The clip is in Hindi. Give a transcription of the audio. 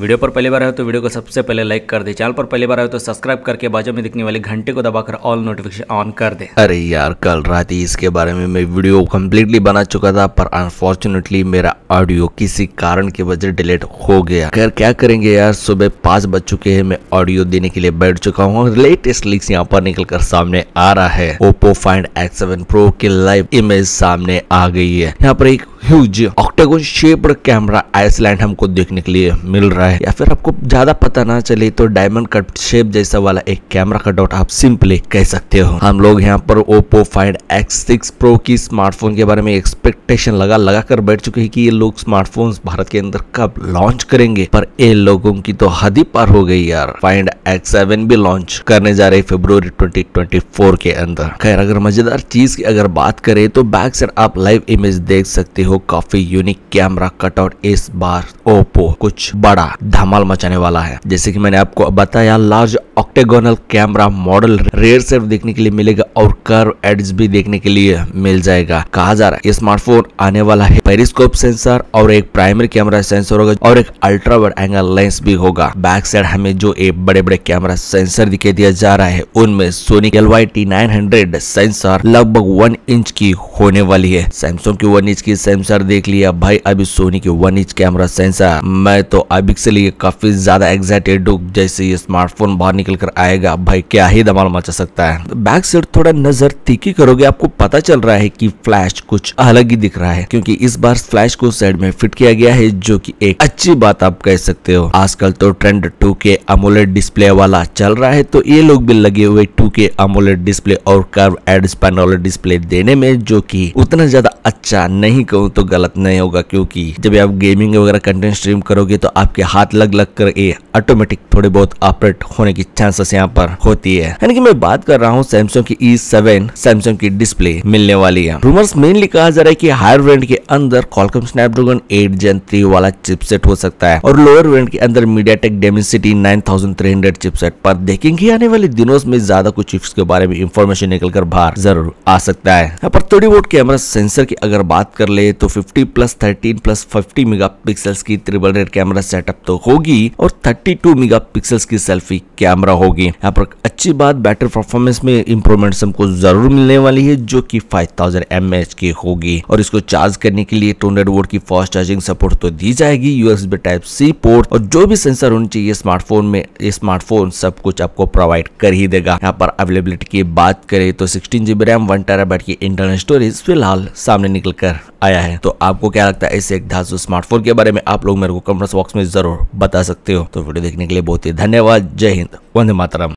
वीडियो पर पहली बार आए तो वीडियो को सबसे पहले लाइक कर दे चैनल पर पहली बार आए तो सब्सक्राइब करके बाजू में दिखने वाले घंटे को दबाकर ऑल नोटिफिकेशन ऑन कर दे अरे यार कल रात ही इसके बारे में मैं वीडियो कम्प्लीटली बना चुका था पर अनफॉर्चुनेटली मेरा ऑडियो किसी कारण की वजह डिलीट हो गया खैर क्या करेंगे यार सुबह पाँच बज चुके हैं मैं ऑडियो देने के लिए बैठ चुका हूँ लेटेस्ट लिक्स यहाँ पर निकल कर सामने आ रहा है Oppo Find X seven Pro की लाइव इमेज सामने आ गई है यहाँ पर एक huge octagon shaped camera island हमको देखने के लिए मिल रहा है या फिर आपको ज्यादा पता ना चले तो डायमंड कट शेप जैसा वाला एक कैमरा का डॉट आप सिंपली कह सकते हो हम लोग यहाँ पर Oppo Find X six Pro की स्मार्टफोन के बारे में एक्सपेक्टेशन लगा लगा कर बैठ चुके हैं कि ये लोग स्मार्टफोन भारत के अंदर कब लॉन्च करेंगे पर ये लोगों की तो हद ही पार हो गई यार फाइंड एक्स सेवन भी लॉन्च करने जा रहे फेब्रुवरी ट्वेंटी ट्वेंटी फोर के अंदर खैर अगर मजेदार चीज की अगर बात करें तो बैक से आप लाइव इमेज देख सकते हो हो काफी यूनिक कैमरा कट और इस बार ओप्पो कुछ बड़ा धमाल मचाने वाला है जैसे कि मैंने आपको बताया large octagonal camera model rear सिर्फ देखने के लिए मिलेगा और कर्व एड्स भी देखने के लिए मिल जाएगा कहा जा रहा है स्मार्टफोन आने वाला है पेरिस्कोप सेंसर और एक प्राइमरी कैमरा सेंसर होगा और एक अल्ट्रा वर्ड एंगल लेंस भी होगा बैक साइड हमें जो एक बड़े बड़े कैमरा सेंसर दिखाई दिया जा रहा है उनमें Sony L Y T nine hundred sensor लगभग वन इंच की होने वाली है सैमसंग की वन इंच की सैमसंग सेंसर देख लिया भाई अभी सोनी के वन इंच कैमरा सेंसर मैं तो अभी से लिए काफी ज्यादा एक्साइटेड हूँ जैसे ये स्मार्टफोन बाहर निकल कर आएगा भाई क्या ही धमाल मचा सकता है बैक साइड थोड़ा नजर तीखी करोगे आपको पता चल रहा है की फ्लैश कुछ अलग ही दिख रहा है क्यूँकी इस बार फ्लैश को साइड में फिट किया गया है जो की एक अच्छी बात आप कह सकते हो आजकल तो trend two K AMOLED display वाला चल रहा है तो ये लोग भी लगे हुए टू के अमोलेट डिस्प्ले और कर्व एड स्पेनोलेड डिस्प्ले देने में जो कि उतना ज्यादा अच्छा नहीं कहूँ तो गलत नहीं होगा क्योंकि जब आप गेमिंग वगैरह कंटेंट स्ट्रीम करोगे तो आपके हाथ लग लग कर ये ऑटोमेटिक थोड़े बहुत ऑपरेट होने की चांसेस यहाँ पर होती है यानी कि मैं बात कर रहा हूँ सैमसंग की ई सेवन सैमसंग की डिस्प्ले मिलने वाली है रूमर्स मेनली कहा जा रहा है की हायर वेंट के अंदर Qualcomm Snapdragon eight Gen three वाला चिपसेट हो सकता है और लोअर वेंट के अंदर MediaTek Dimensity nine 9300 chipset पर देखेंगे आने वाले दिनों में ज्यादा कुछ चिप्स के बारे में इन्फॉर्मेशन निकलकर बाहर जरूर आ सकता है यहाँ पर थर्टी वोट कैमरा सेंसर की अगर बात कर ले तो 50 प्लस 13 प्लस 50 मेगापिक्सल्स की ट्रिपल रेड कैमरा सेटअप तो होगी और 32 मेगापिक्सल्स की सेल्फी कैमरा होगी यहाँ पर अच्छी बात बैटरी परफॉर्मेंस में इम्प्रूवमेंट हमको जरूर मिलने वाली है जो की फाइव थाउजेंड की होगी और इसको चार्ज करने के लिए टू हंड्रेड वोट की फास्ट चार्जिंग सपोर्ट तो दी जाएगी यूएसबी टाइप सी पोर्ट और जो भी सेंसर होनी चाहिए स्मार्टफोन फोन में ये स्मार्टफोन सब कुछ आपको प्रोवाइड कर ही देगा यहाँ पर अवेलेबिलिटी की बात करें तो sixteen GB RAM one terabyte की इंटरनल स्टोरेज फिलहाल सामने निकल कर आया है तो आपको क्या लगता है इस एक धासु स्मार्टफोन के बारे में आप लोग मेरे को कमेंट बॉक्स में जरूर बता सकते हो तो वीडियो देखने के लिए बहुत ही धन्यवाद जय हिंद वंदे मातरम